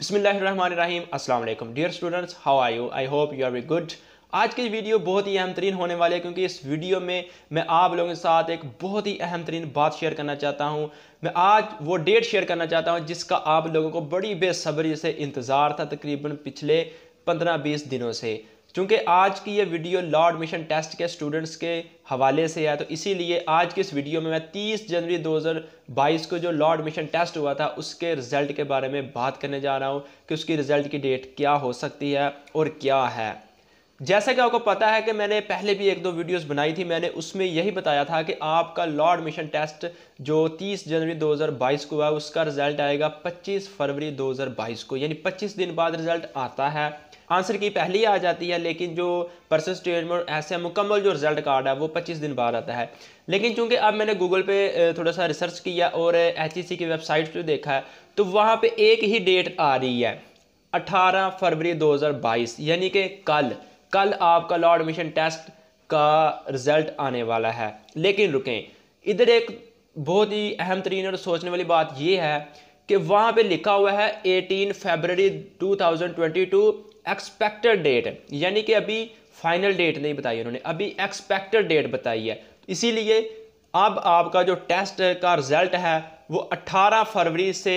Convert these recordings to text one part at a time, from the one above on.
बिसमीम अल्लाम dear students how are you I hope you are we good आज की वीडियो बहुत ही अहम तरीन होने वाली है क्योंकि इस वीडियो में मैं आप लोगों के साथ एक बहुत ही अहम तरीन बात शेयर करना चाहता हूं मैं आज वो डेट शेयर करना चाहता हूं जिसका आप लोगों को बड़ी बेसब्री से इंतज़ार था तकरीबन पिछले पंद्रह बीस दिनों से चूँकि आज की ये वीडियो लॉ एडमिशन टेस्ट के स्टूडेंट्स के हवाले से है तो इसीलिए आज की इस वीडियो में मैं 30 जनवरी 2022 को जो लॉ एडमिशन टेस्ट हुआ था उसके रिज़ल्ट के बारे में बात करने जा रहा हूँ कि उसकी रिज़ल्ट की डेट क्या हो सकती है और क्या है जैसा कि आपको पता है कि मैंने पहले भी एक दो वीडियोस बनाई थी मैंने उसमें यही बताया था कि आपका लॉ एडमिशन टेस्ट जो 30 जनवरी 2022 को है उसका रिजल्ट आएगा 25 फरवरी 2022 को यानी 25 दिन बाद रिजल्ट आता है आंसर की पहली आ जाती है लेकिन जो पर्सन स्टेटमेंट ऐसे मुकम्मल जो रिजल्ट कार्ड है वो 25 दिन बाद आता है लेकिन चूंकि अब मैंने गूगल पे थोड़ा सा रिसर्च किया और एच की वेबसाइट पर देखा है तो वहाँ पर एक ही डेट आ रही है अठारह फरवरी दो यानी कि कल कल आपका लॉ एडमिशन टेस्ट का रिज़ल्ट आने वाला है लेकिन रुकें इधर एक बहुत ही अहम तरीन और सोचने वाली बात यह है कि वहाँ पे लिखा हुआ है 18 फरवरी 2022 एक्सपेक्टेड डेट यानी कि अभी फाइनल डेट नहीं बताई उन्होंने अभी एक्सपेक्टेड डेट बताई है इसीलिए अब आपका जो टेस्ट का रिज़ल्ट है वो 18 फरवरी से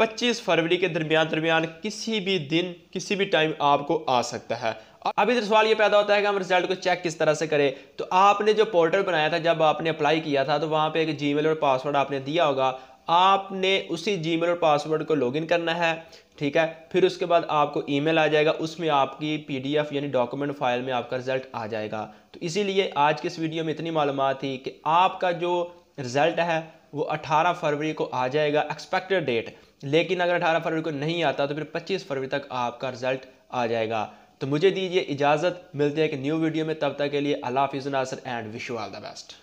25 फरवरी के दरमियान दरमियान किसी भी दिन किसी भी टाइम आपको आ सकता है अब इधर तो सवाल ये पैदा होता है कि हम रिजल्ट को चेक किस तरह से करें तो आपने जो पोर्टल बनाया था जब आपने अप्लाई किया था तो वहाँ पे एक जीमेल और पासवर्ड आपने दिया होगा आपने उसी जीमेल और पासवर्ड को लॉगिन करना है ठीक है फिर उसके बाद आपको ईमेल आ जाएगा उसमें आपकी पीडीएफ यानी डॉक्यूमेंट फाइल में आपका रिजल्ट आ जाएगा तो इसीलिए आज की इस वीडियो में इतनी मालूम थी कि आपका जो रिजल्ट है वो 18 फरवरी को आ जाएगा एक्सपेक्टेड डेट लेकिन अगर 18 फरवरी को नहीं आता तो फिर 25 फरवरी तक आपका रिजल्ट आ जाएगा तो मुझे दीजिए इजाज़त मिलते हैं एक न्यू वीडियो में तब तक के लिए अल्लाह हाफिज़ Nasar and wish you all the best